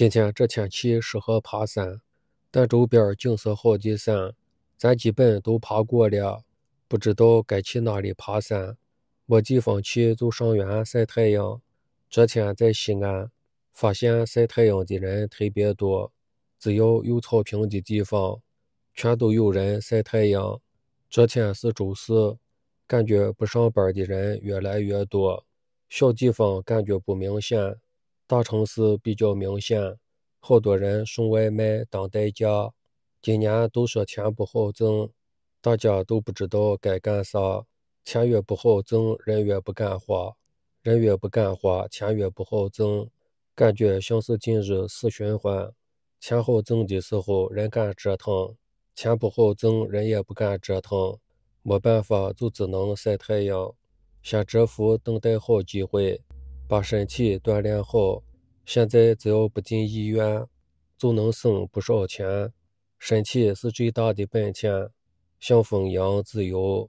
今天这天气适合爬山，但周边景色好的山咱基本都爬过了，不知道该去哪里爬山。没地方去就上园晒太阳。昨天在西安发现晒太阳的人特别多，只要有草坪的地方，全都有人晒太阳。昨天是周四，感觉不上班的人越来越多，小地方感觉不明显。大城市比较明显，好多人送外卖当代驾。今年都说钱不好挣，大家都不知道该干啥。钱越不好挣，人越不敢花；人越不敢花，钱越不好挣。感觉像是进入死循环。钱好挣的时候，人敢折腾；钱不好挣，人也不敢折腾。没办法，就只能晒太阳，先蛰伏，等待好机会。把身体锻炼好，现在只要不进医院，就能省不少钱。身体是最大的本钱，像风一样自由。